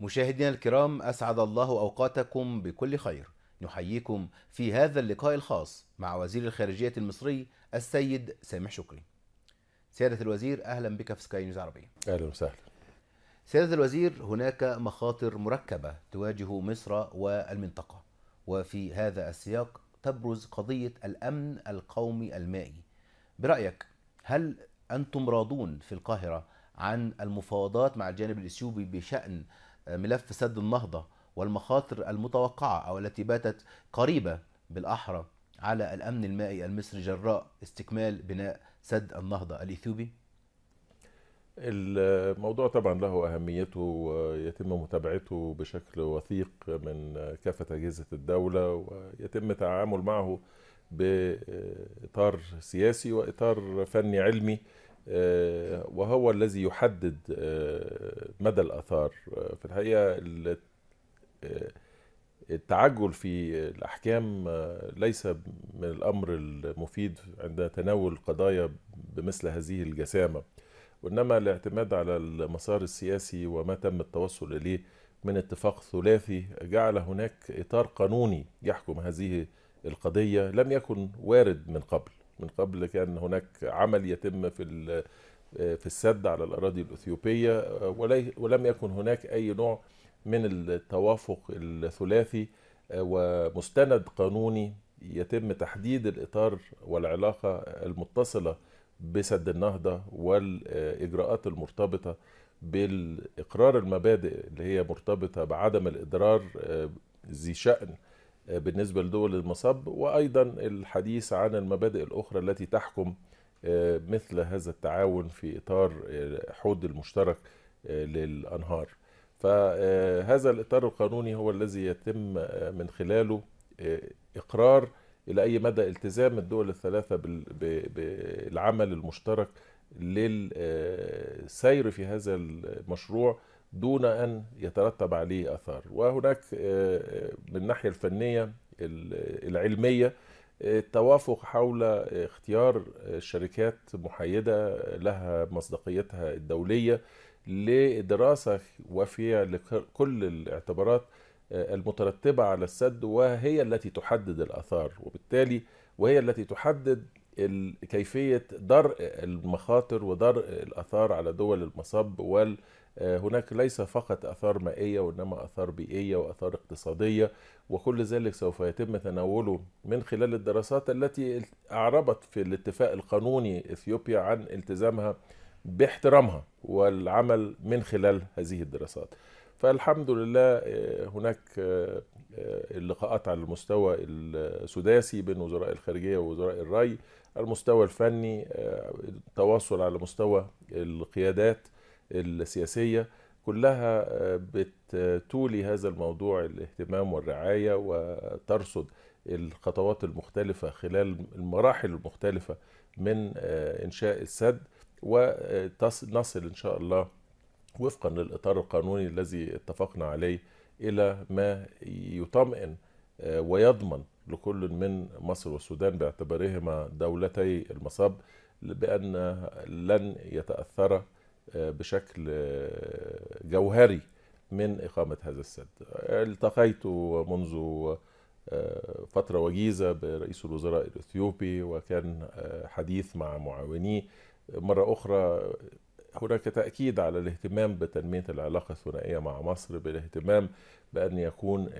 مشاهدينا الكرام أسعد الله أوقاتكم بكل خير نحييكم في هذا اللقاء الخاص مع وزير الخارجية المصري السيد سامح شكري سيادة الوزير أهلا بك في سكاي نيوز عربية أهلا وسهلا سيادة الوزير هناك مخاطر مركبة تواجه مصر والمنطقة وفي هذا السياق تبرز قضية الأمن القومي المائي برأيك هل أنتم راضون في القاهرة عن المفاوضات مع الجانب الإثيوبي بشأن ملف سد النهضة والمخاطر المتوقعة أو التي باتت قريبة بالأحرى على الأمن المائي المصري جراء استكمال بناء سد النهضة الإثيوبي؟ الموضوع طبعا له أهميته ويتم متابعته بشكل وثيق من كافة أجهزة الدولة ويتم التعامل معه بإطار سياسي وإطار فني علمي آه، وهو الذي يحدد آه، مدى الآثار آه، في الحقيقة التعجل في الأحكام ليس من الأمر المفيد عند تناول قضايا بمثل هذه الجسامة وإنما الاعتماد على المسار السياسي وما تم التوصل إليه من اتفاق ثلاثي جعل هناك إطار قانوني يحكم هذه القضية لم يكن وارد من قبل من قبل كان هناك عمل يتم في في السد على الاراضي الاثيوبيه ولم يكن هناك اي نوع من التوافق الثلاثي ومستند قانوني يتم تحديد الاطار والعلاقه المتصله بسد النهضه والاجراءات المرتبطه بالاقرار المبادئ اللي هي مرتبطه بعدم الاضرار آه، ذي شان بالنسبة لدول المصب وأيضا الحديث عن المبادئ الأخرى التي تحكم آه، مثل هذا التعاون في إطار آه، حوض المشترك آه، للأنهار فهذا الإطار القانوني هو الذي يتم من خلاله إقرار إلى أي مدى التزام الدول الثلاثة بالعمل المشترك للسير في هذا المشروع دون ان يترتب عليه اثار وهناك آه، آه، من الناحيه الفنيه العلميه آه، توافق حول اختيار شركات محايده لها مصداقيتها الدوليه لدراسه وافيه لكل الاعتبارات المترتبه على السد وهي التي تحدد الاثار وبالتالي وهي التي تحدد كيفيه درء المخاطر ودرء الاثار على دول المصب وال آه، هناك ليس فقط آثار مائية وإنما آثار بيئية وآثار اقتصادية وكل ذلك سوف يتم تناوله من خلال الدراسات التي أعربت في الاتفاق القانوني إثيوبيا عن التزامها باحترامها والعمل من خلال هذه الدراسات فالحمد لله آه، هناك آه، اللقاءات على المستوى السداسي بين وزراء الخارجية ووزراء الري المستوى الفني التواصل على مستوى القيادات السياسية كلها آه، بتولي هذا الموضوع الاهتمام والرعاية وترصد الخطوات المختلفة خلال المراحل المختلفة من آه، إنشاء السد ونصل إن شاء الله وفقا للإطار القانوني الذي اتفقنا عليه إلى ما يطمئن آه، ويضمن لكل من مصر والسودان باعتبارهما دولتي المصب بأن لن يتأثر بشكل جوهري من إقامة هذا السد التقيت منذ آه، فترة وجيزة برئيس الوزراء الإثيوبي وكان آه، حديث مع معاونيه مرة أخرى هناك تأكيد على الاهتمام بتنمية العلاقة الثنائية مع مصر بالاهتمام بأن يكون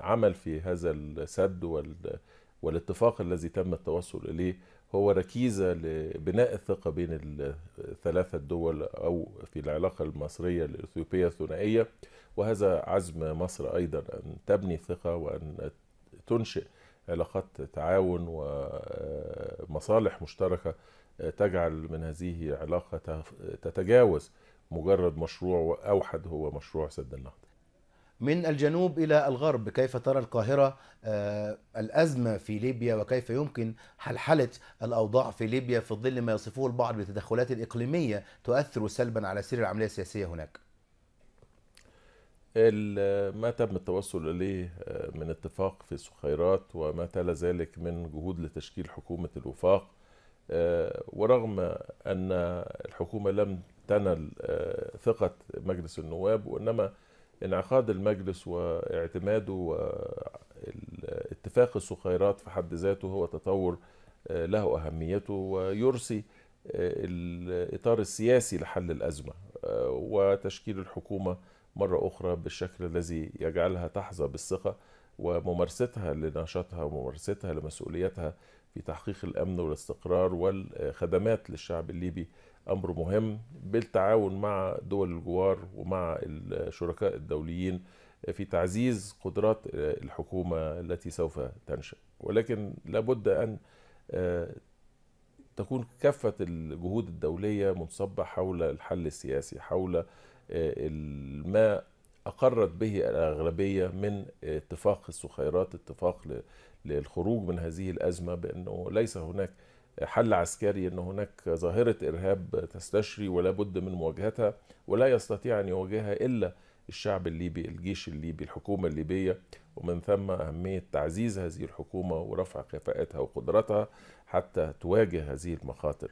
العمل في هذا السد والاتفاق الذي تم التوصل إليه هو ركيزة لبناء الثقة بين الثلاثة الدول أو في العلاقة المصرية الإثيوبية الثنائية وهذا عزم مصر أيضا أن تبني ثقة وأن تنشئ علاقات تعاون ومصالح مشتركة تجعل من هذه العلاقة تتجاوز مجرد مشروع أوحد هو مشروع سد النهضة من الجنوب إلى الغرب كيف ترى القاهرة آه، الأزمة في ليبيا وكيف يمكن حلحلة الأوضاع في ليبيا في ظل ما يصفه البعض بالتدخلات الإقليمية تؤثر سلبا على سير العملية السياسية هناك ما تم التوصل إليه آه، من اتفاق في سخيرات وما تلا ذلك من جهود لتشكيل حكومة الوفاق آه، ورغم أن الحكومة لم تنل ثقة مجلس النواب وإنما انعقاد المجلس واعتماده واتفاق السخيرات في حد ذاته هو تطور آه، له أهميته ويرسي آه، الإطار السياسي لحل الأزمة آه، وتشكيل الحكومة مرة أخرى بالشكل الذي يجعلها تحظى بالثقة وممارستها لنشاطها وممارستها لمسؤوليتها في تحقيق الأمن والاستقرار والخدمات للشعب الليبي امر مهم بالتعاون مع دول الجوار ومع الشركاء الدوليين في تعزيز قدرات الحكومه التي سوف تنشا ولكن لابد ان آه، تكون كافه الجهود الدوليه منصبه حول الحل السياسي حول آه، ما اقرت به الاغلبيه من اتفاق السخيرات اتفاق للخروج من هذه الازمه بانه ليس هناك حل عسكري ان هناك ظاهره ارهاب تستشري ولا بد من مواجهتها ولا يستطيع ان يواجهها الا الشعب الليبي الجيش الليبي الحكومه الليبيه ومن ثم اهميه تعزيز هذه الحكومه ورفع كفاءتها وقدرتها حتى تواجه هذه المخاطر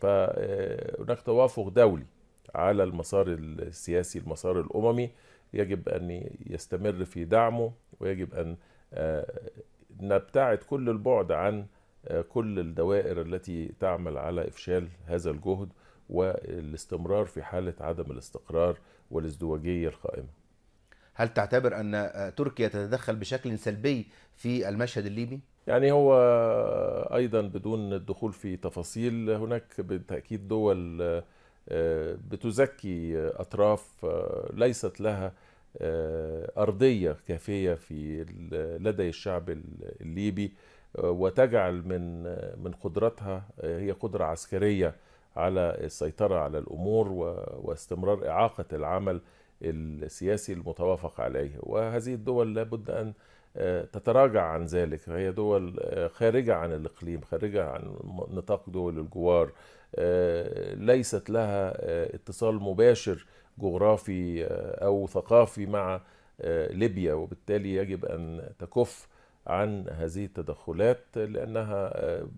فهناك توافق دولي على المسار السياسي المسار الاممي يجب ان يستمر في دعمه ويجب ان آه، نبتعد كل البعد عن آه، كل الدوائر التي تعمل على افشال هذا الجهد والاستمرار في حاله عدم الاستقرار والازدواجيه القائمه. هل تعتبر ان آه، تركيا تتدخل بشكل سلبي في المشهد الليبي؟ يعني هو ايضا بدون الدخول في تفاصيل هناك بالتاكيد دول آه، بتزكي اطراف ليست لها ارضيه كافيه في لدى الشعب الليبي وتجعل من من قدرتها هي قدره عسكريه على السيطره على الامور واستمرار اعاقه العمل السياسي المتوافق عليه وهذه الدول لابد ان آه، تتراجع عن ذلك هي دول آه، خارجة عن الإقليم خارجة عن نطاق دول الجوار آه، ليست لها اتصال مباشر جغرافي أو ثقافي مع ليبيا وبالتالي يجب أن تكف عن هذه التدخلات لأنها آه،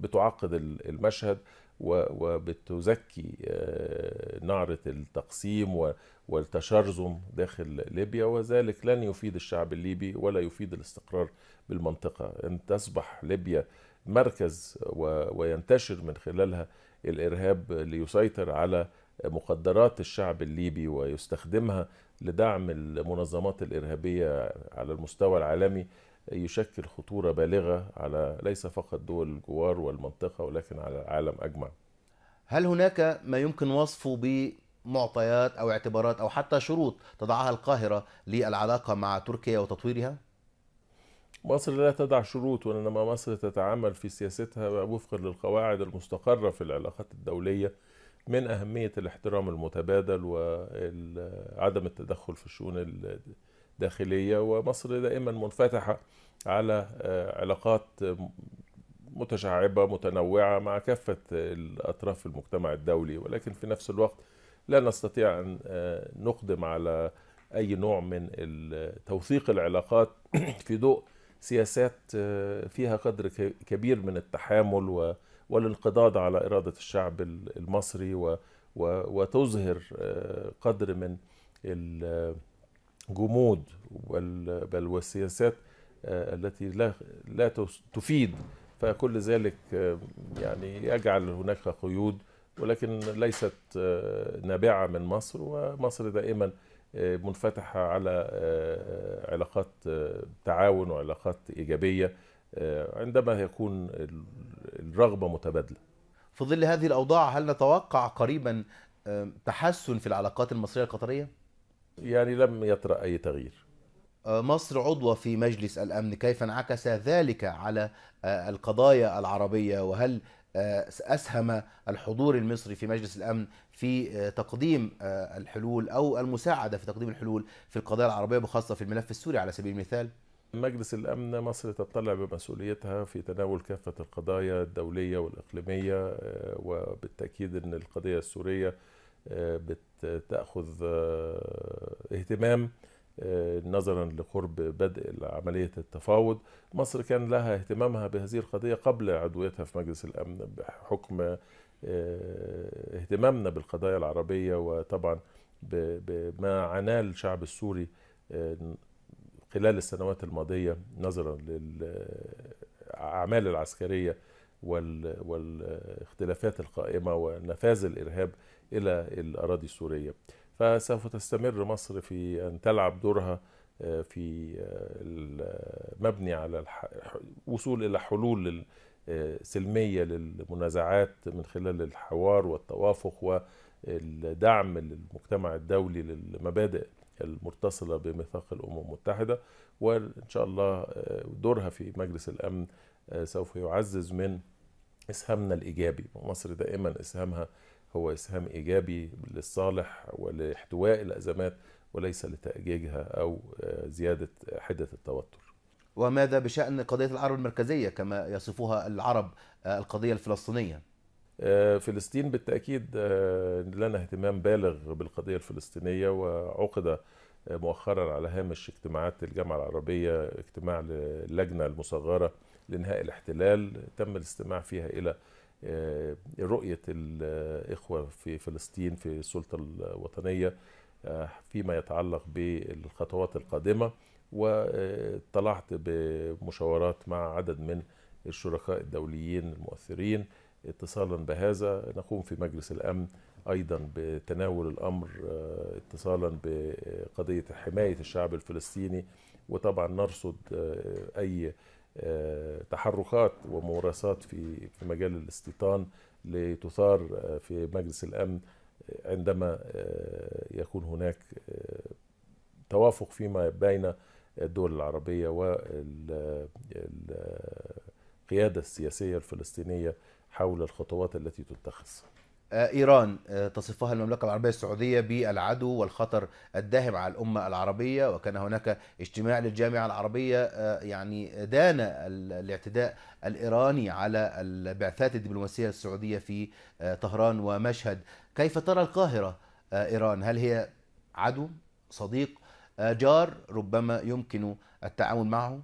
بتعقد المشهد وبتزكي آه، نعرة التقسيم والتشرذم داخل ليبيا وذلك لن يفيد الشعب الليبي ولا يفيد الاستقرار بالمنطقة أن تصبح ليبيا مركز وينتشر من خلالها الإرهاب ليسيطر على مقدرات الشعب الليبي ويستخدمها لدعم المنظمات الإرهابية على المستوى العالمي يشكل خطورة بالغة على ليس فقط دول الجوار والمنطقة ولكن على العالم أجمع هل هناك ما يمكن وصفه بمعطيات أو اعتبارات أو حتى شروط تضعها القاهرة للعلاقة مع تركيا وتطويرها؟ مصر لا تضع شروط وإنما مصر تتعامل في سياستها وفقا للقواعد المستقرة في العلاقات الدولية من أهمية الاحترام المتبادل وعدم التدخل في الشؤون داخليه ومصر دائما منفتحه على آه، علاقات متشعبه متنوعه مع كافه الاطراف في المجتمع الدولي ولكن في نفس الوقت لا نستطيع ان آه، نقدم على اي نوع من توثيق العلاقات في ضوء سياسات آه، فيها قدر كبير من التحامل والانقضاض على اراده الشعب المصري وتظهر قدر من جمود بل, بل والسياسات آه، التي لا, لا تفيد فكل ذلك آه، يعني يجعل هناك قيود ولكن ليست آه، نابعة من مصر ومصر دائما منفتحة على علاقات تعاون وعلاقات إيجابية عندما يكون الرغبة متبادلة في ظل هذه الأوضاع هل نتوقع قريبا تحسن في العلاقات المصرية القطرية؟ يعني لم يطرأ أي تغيير آه، مصر عضوة في مجلس الأمن كيف انعكس ذلك على آه، القضايا العربية وهل آه، أسهم الحضور المصري في مجلس الأمن في تقديم الحلول أو المساعدة في تقديم الحلول في القضايا العربية بخاصة في الملف السوري على سبيل المثال؟ مجلس الأمن مصر تطلع بمسؤوليتها في تناول كافة القضايا الدولية والإقليمية وبالتأكيد أن القضية السورية بتأخذ اهتمام آه، نظرا لقرب بدء عملية التفاوض مصر كان لها اهتمامها بهذه القضية قبل عضويتها في مجلس الأمن بحكم آه، اهتمامنا بالقضايا العربية وطبعا بما عناه الشعب السوري آه، خلال السنوات الماضية نظرا للأعمال العسكرية والاختلافات القائمة ونفاذ الإرهاب الى الاراضي السوريه فسوف تستمر مصر في ان تلعب دورها آه، في آه، المبني على الوصول الى حلول آه، سلميه للمنازعات من خلال الحوار والتوافق والدعم للمجتمع الدولي للمبادئ المتصله بميثاق الامم المتحده وان شاء الله دورها في مجلس الامن سوف يعزز من اسهامنا الايجابي ومصر دائما اسهامها هو إسهام إيجابي للصالح ولاحتواء الأزمات وليس لتأجيجها أو آه، زيادة حدة التوتر وماذا بشأن قضية العرب المركزية كما يصفوها العرب آه، القضية الفلسطينية؟ آه، فلسطين بالتأكيد لنا اهتمام بالغ بالقضية الفلسطينية وعقد مؤخرا على هامش اجتماعات الجامعة العربية اجتماع اللجنة المصغرة لإنهاء الاحتلال تم الاستماع فيها إلى آه، رؤيه الاخوه في فلسطين في السلطه الوطنيه آه، فيما يتعلق بالخطوات القادمه وطلعت بمشاورات مع عدد من الشركاء الدوليين المؤثرين اتصالا بهذا نقوم في مجلس الامن ايضا بتناول الامر آه، اتصالا بقضيه حمايه الشعب الفلسطيني وطبعا نرصد اي آه، تحركات وممارسات في في مجال الاستيطان لتثار آه، في مجلس الامن آه، عندما يكون هناك توافق فيما بين الدول العربيه والقياده السياسيه الفلسطينيه حول الخطوات التي تتخذ آه، إيران آه، تصفها المملكة العربية السعودية بالعدو والخطر الداهم على الأمة العربية وكان هناك اجتماع للجامعة العربية آه، يعني دان الاعتداء الإيراني على البعثات الدبلوماسية السعودية في طهران ومشهد كيف ترى القاهرة إيران هل هي عدو صديق جار ربما يمكن التعامل معه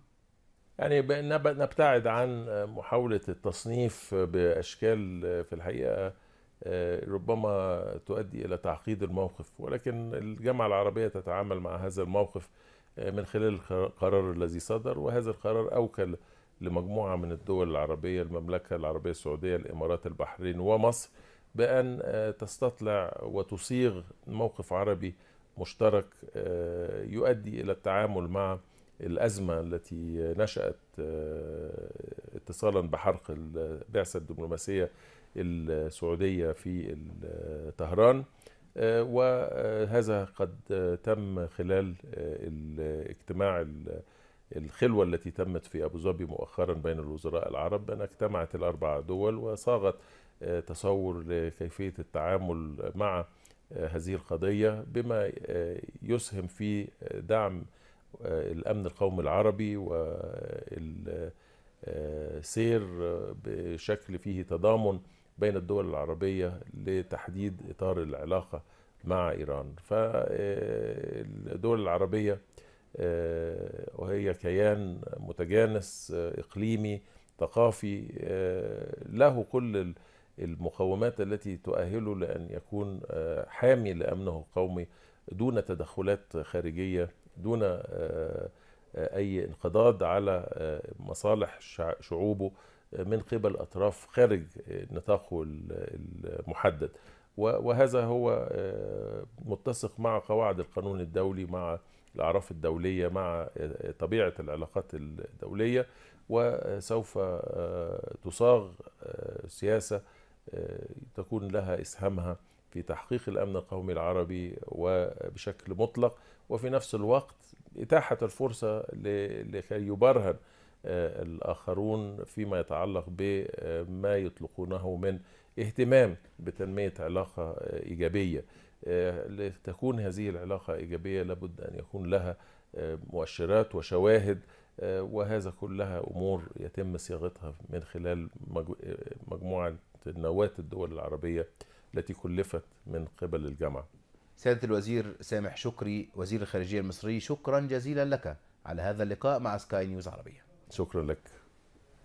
يعني نبتعد عن محاولة التصنيف بأشكال في الحقيقة آه، ربما تؤدي الى تعقيد الموقف ولكن الجامعه العربيه تتعامل مع هذا الموقف آه، من خلال القرار الذي صدر وهذا القرار اوكل لمجموعه من الدول العربيه المملكه العربيه السعوديه الامارات البحرين ومصر بان آه، تستطلع وتصيغ موقف عربي مشترك يؤدي الى التعامل مع الازمه التي نشات اتصالا بحرق البعثه الدبلوماسيه السعودية في طهران آه، وهذا قد تم خلال آه، الاجتماع الخلوة التي تمت في أبو ظبي مؤخرا بين الوزراء العرب أن اجتمعت الأربع دول وصاغت آه، تصور لكيفية التعامل مع هذه القضية بما يسهم في دعم الأمن القومي العربي والسير بشكل فيه تضامن بين الدول العربية لتحديد إطار العلاقة مع إيران فالدول آه، العربية آه، وهي كيان متجانس آه، إقليمي ثقافي له كل المقومات التي تؤهله لأن يكون حامي لأمنه القومي دون تدخلات خارجية دون أي انقضاض على مصالح شعوبه من قبل أطراف خارج نطاقه المحدد وهذا هو آه، متسق مع قواعد القانون الدولي مع الأعراف الدولية مع آه، طبيعة العلاقات الدولية وسوف آه، تصاغ سياسة تكون لها إسهامها في تحقيق الأمن القومي العربي وبشكل مطلق وفي نفس الوقت إتاحة الفرصة لكي يبرهن آه، الآخرون فيما يتعلق بما آه، يطلقونه من اهتمام بتنمية علاقة آه، إيجابية لتكون هذه العلاقة إيجابية لابد أن يكون لها مؤشرات وشواهد وهذا كلها أمور يتم صياغتها من خلال مجموعة نواة الدول العربية التي كلفت من قبل الجامعة سيادة الوزير سامح شكري وزير الخارجية المصري شكرا جزيلا لك على هذا اللقاء مع سكاي نيوز عربيه شكرا لك